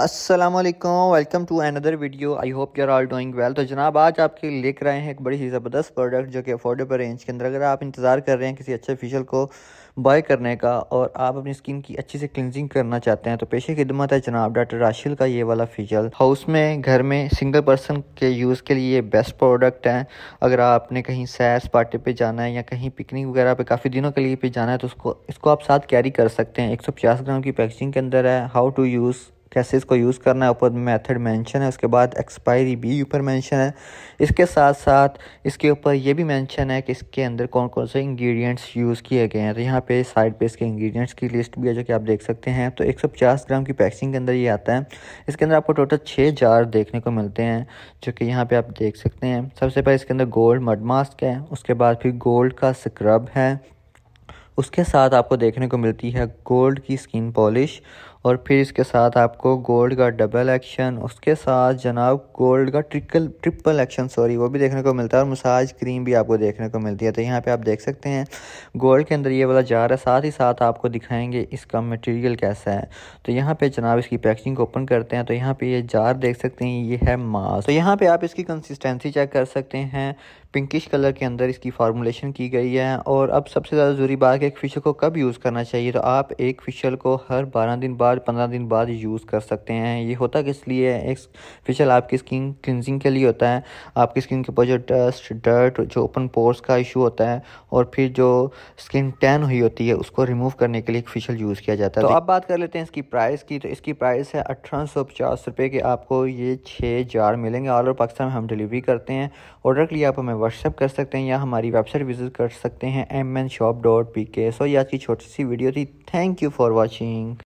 Aslam welcome to another video I hope you are all doing well तो जनाब आज आपके लेकर आए हैं एक बड़ी ही ज़बरदस्त प्रोडक्ट जो कि अफोर्डेबल रेंज के अंदर अगर आप इंतज़ार कर रहे हैं किसी अच्छे फेशियल को बाय करने का और आप अपनी स्किन की अच्छी से क्लिनजिंग करना चाहते हैं तो पेशे खिदमत है जनाब डॉक्टर राशिल का ये वाला फेशियल हाउस में घर में सिंगल पर्सन के यूज़ के लिए बेस्ट प्रोडक्ट है अगर आपने कहीं सैर पार्टी पर जाना है या कहीं पिकनिक वगैरह पर काफ़ी दिनों के लिए पे जाना है तो उसको इसको आप साथ कैरी कर सकते हैं एक ग्राम की पैकेजिंग के अंदर है हाउ टू यूज़ कैसे इसको यूज़ करना है ऊपर मेथड मेंशन है उसके बाद एक्सपायरी भी ऊपर मेंशन है इसके साथ साथ इसके ऊपर ये भी मेंशन है कि इसके अंदर कौन कौन से इंग्रेडिएंट्स यूज़ किए गए हैं तो यहाँ पे साइड पे इसके इंग्रेडिएंट्स की लिस्ट भी है जो कि आप देख सकते हैं तो 150 ग्राम की पैकिंग के अंदर ये आता है इसके अंदर आपको टोटल छः जार देखने को मिलते हैं जो कि यहाँ पर आप देख सकते हैं सबसे पहले इसके अंदर गोल्ड मड मास्क है उसके बाद फिर गोल्ड का स्क्रब है उसके साथ आपको देखने को मिलती है गोल्ड की स्किन पॉलिश और फिर इसके साथ आपको गोल्ड का डबल एक्शन उसके साथ जनाब गोल्ड का ट्रिकल ट्रिपल एक्शन सॉरी वो भी देखने को मिलता है और मसाज क्रीम भी आपको देखने को मिलती है तो यहाँ पे आप देख सकते हैं गोल्ड के अंदर ये वाला जा रहा है साथ ही साथ आपको दिखाएंगे इसका मटेरियल कैसा है तो यहाँ पे जनाब इसकी पैकेजिंग को ओपन करते हैं तो यहाँ पे ये जार देख सकते हैं ये है मास्क तो यहाँ पे आप इसकी कंसिस्टेंसी चेक कर सकते हैं पिंकिश कलर के अंदर इसकी फार्मूलेशन की गई है और अब सबसे ज़्यादा ज़रूरी बात है एक फ़िशल को कब यूज़ करना चाहिए तो आप एक फ़िशल को हर बारह दिन बाद पंद्रह दिन बाद यूज़ कर सकते हैं ये होता किस लिए है एक फ़िशल आपकी स्किन क्लिनजिंग के लिए होता है आपकी स्किन के ऊपर जो डस्ट डर्ट जो ओपन पोर्स का इशू होता है और फिर जो स्किन टैन हुई होती है उसको रिमूव करने के लिए एक फ़िशल यूज़ किया जाता है तो आप बात कर लेते हैं इसकी प्राइस की तो इसकी प्राइस है अठारह सौ पचास रुपये के आपको ये छः जार मिलेंगे ऑल ओवर पाकिस्तान में हम डिलीवरी करते हैं ऑर्डर के लिए आप हमें व्हाट्सअप कर सकते हैं या हमारी वेबसाइट विजिट कर सकते हैं M N shop dot P K so ये आज की छोटी सी वीडियो थी थैंक यू फॉर वॉचिंग